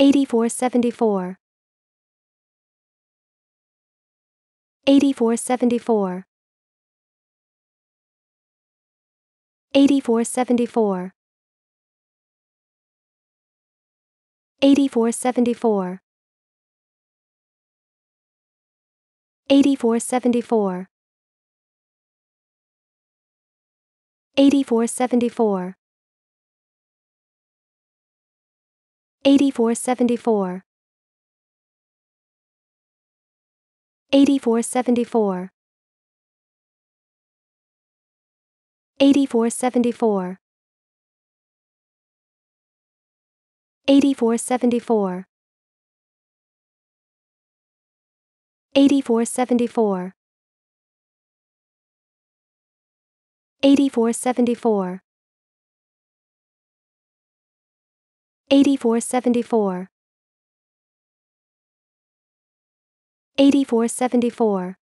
8474 8474 8474 8474 8474 8474 8474 8474 8474 8474 8474 8474 8474 8474